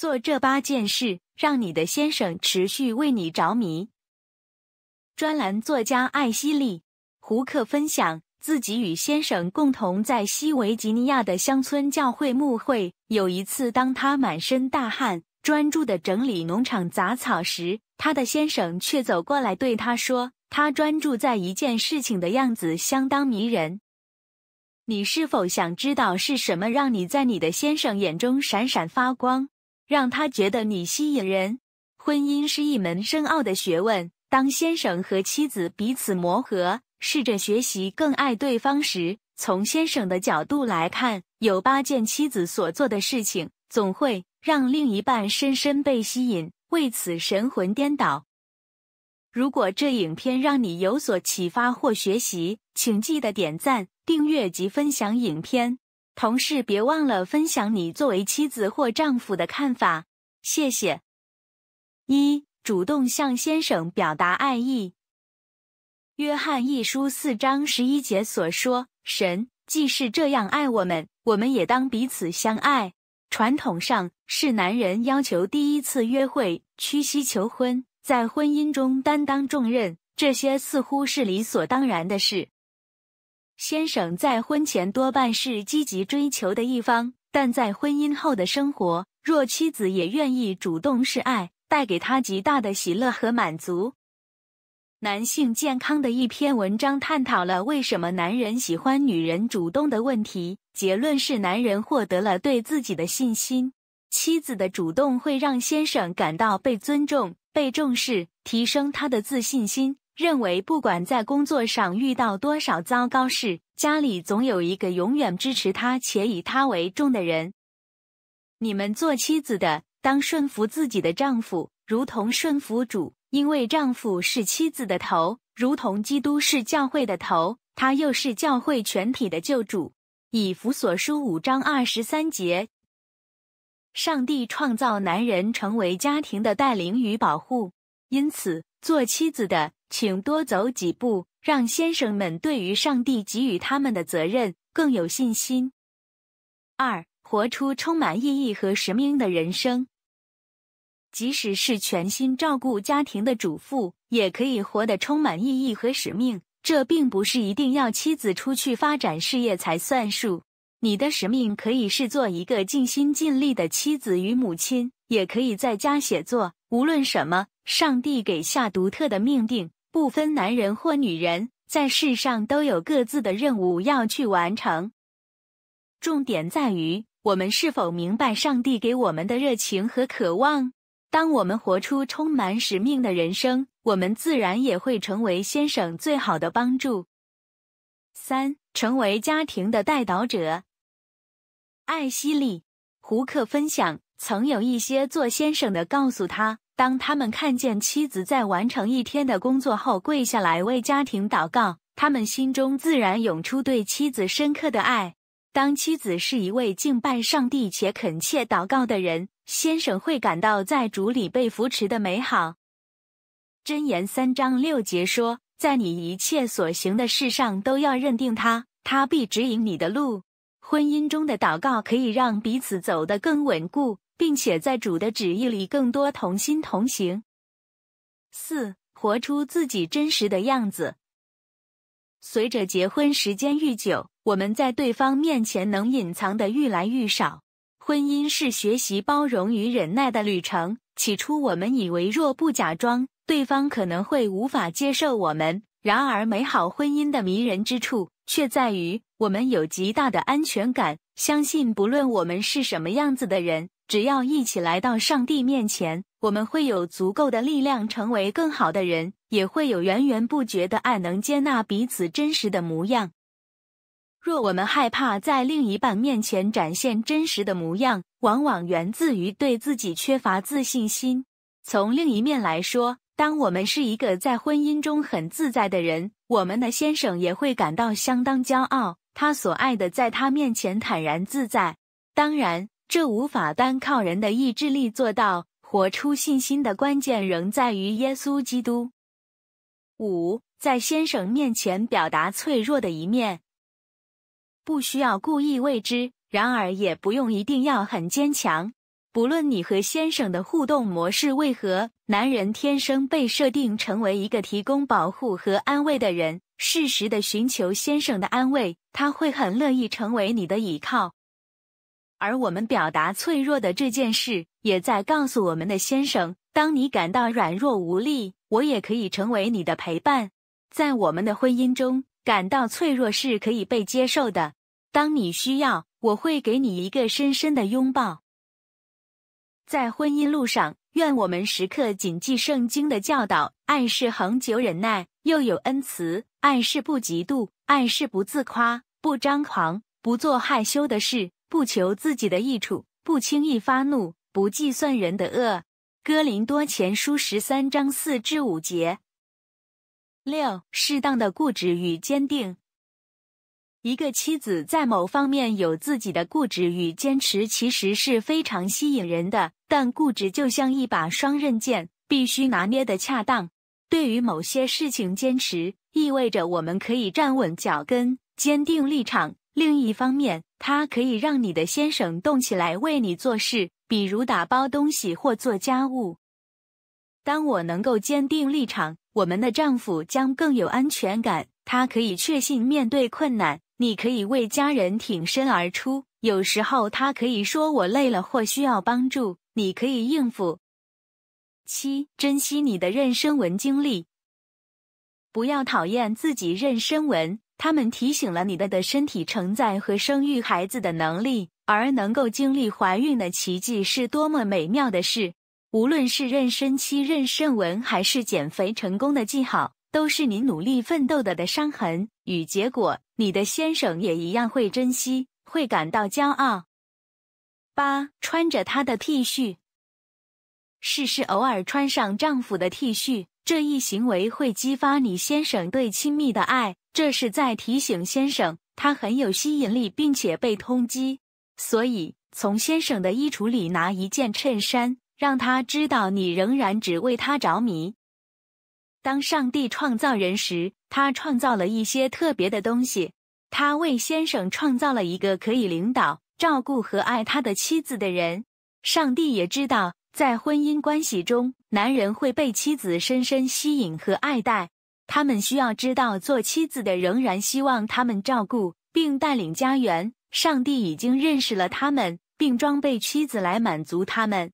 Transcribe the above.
做这八件事，让你的先生持续为你着迷。专栏作家艾希利·胡克分享自己与先生共同在西维吉尼亚的乡村教会牧会。有一次，当他满身大汗、专注的整理农场杂草时，他的先生却走过来对他说：“他专注在一件事情的样子相当迷人。”你是否想知道是什么让你在你的先生眼中闪闪发光？让他觉得你吸引人。婚姻是一门深奥的学问。当先生和妻子彼此磨合，试着学习更爱对方时，从先生的角度来看，有八件妻子所做的事情总会让另一半深深被吸引，为此神魂颠倒。如果这影片让你有所启发或学习，请记得点赞、订阅及分享影片。同事，别忘了分享你作为妻子或丈夫的看法。谢谢。一，主动向先生表达爱意。约翰一书四章十一节所说：“神既是这样爱我们，我们也当彼此相爱。”传统上是男人要求第一次约会屈膝求婚，在婚姻中担当重任，这些似乎是理所当然的事。先生在婚前多半是积极追求的一方，但在婚姻后的生活，若妻子也愿意主动示爱，带给他极大的喜乐和满足。男性健康的一篇文章探讨了为什么男人喜欢女人主动的问题，结论是男人获得了对自己的信心。妻子的主动会让先生感到被尊重、被重视，提升他的自信心。认为，不管在工作上遇到多少糟糕事，家里总有一个永远支持他且以他为重的人。你们做妻子的，当顺服自己的丈夫，如同顺服主，因为丈夫是妻子的头，如同基督是教会的头，他又是教会全体的救主。以弗所书五章二十三节，上帝创造男人成为家庭的带领与保护，因此做妻子的。请多走几步，让先生们对于上帝给予他们的责任更有信心。二，活出充满意义和使命的人生。即使是全心照顾家庭的主妇，也可以活得充满意义和使命。这并不是一定要妻子出去发展事业才算数。你的使命可以是做一个尽心尽力的妻子与母亲，也可以在家写作。无论什么，上帝给下独特的命定。不分男人或女人，在世上都有各自的任务要去完成。重点在于我们是否明白上帝给我们的热情和渴望。当我们活出充满使命的人生，我们自然也会成为先生最好的帮助。三，成为家庭的带导者。艾希利·胡克分享，曾有一些做先生的告诉他。当他们看见妻子在完成一天的工作后跪下来为家庭祷告，他们心中自然涌出对妻子深刻的爱。当妻子是一位敬拜上帝且恳切祷告的人，先生会感到在主里被扶持的美好。箴言三章六节说：“在你一切所行的事上都要认定他，他必指引你的路。”婚姻中的祷告可以让彼此走得更稳固。并且在主的旨意里更多同心同行。四，活出自己真实的样子。随着结婚时间愈久，我们在对方面前能隐藏的愈来愈少。婚姻是学习包容与忍耐的旅程。起初我们以为，若不假装，对方可能会无法接受我们。然而，美好婚姻的迷人之处，却在于我们有极大的安全感，相信不论我们是什么样子的人。只要一起来到上帝面前，我们会有足够的力量成为更好的人，也会有源源不绝的爱，能接纳彼此真实的模样。若我们害怕在另一半面前展现真实的模样，往往源自于对自己缺乏自信心。从另一面来说，当我们是一个在婚姻中很自在的人，我们的先生也会感到相当骄傲，他所爱的在他面前坦然自在。当然。这无法单靠人的意志力做到，活出信心的关键仍在于耶稣基督。五，在先生面前表达脆弱的一面，不需要故意为之，然而也不用一定要很坚强。不论你和先生的互动模式为何，男人天生被设定成为一个提供保护和安慰的人。适时的寻求先生的安慰，他会很乐意成为你的依靠。而我们表达脆弱的这件事，也在告诉我们的先生：当你感到软弱无力，我也可以成为你的陪伴。在我们的婚姻中，感到脆弱是可以被接受的。当你需要，我会给你一个深深的拥抱。在婚姻路上，愿我们时刻谨记圣经的教导：爱是恒久忍耐，又有恩慈；爱是不嫉妒，爱是不自夸，不张狂，不做害羞的事。不求自己的益处，不轻易发怒，不计算人的恶。哥林多前书十三章四至五节。六，适当的固执与坚定。一个妻子在某方面有自己的固执与坚持，其实是非常吸引人的。但固执就像一把双刃剑，必须拿捏的恰当。对于某些事情坚持，意味着我们可以站稳脚跟，坚定立场。另一方面。它可以让你的先生动起来为你做事，比如打包东西或做家务。当我能够坚定立场，我们的丈夫将更有安全感。他可以确信面对困难，你可以为家人挺身而出。有时候他可以说我累了或需要帮助，你可以应付。七，珍惜你的妊娠纹经历，不要讨厌自己妊娠纹。他们提醒了你的的身体承载和生育孩子的能力，而能够经历怀孕的奇迹是多么美妙的事。无论是妊娠期妊娠纹，还是减肥成功的记号，都是你努力奋斗的的伤痕与结果。你的先生也一样会珍惜，会感到骄傲。八，穿着他的 T 恤，试试偶尔穿上丈夫的 T 恤。这一行为会激发你先生对亲密的爱，这是在提醒先生，他很有吸引力，并且被通缉。所以，从先生的衣橱里拿一件衬衫，让他知道你仍然只为他着迷。当上帝创造人时，他创造了一些特别的东西，他为先生创造了一个可以领导、照顾和爱他的妻子的人。上帝也知道。在婚姻关系中，男人会被妻子深深吸引和爱戴。他们需要知道，做妻子的仍然希望他们照顾并带领家园。上帝已经认识了他们，并装备妻子来满足他们。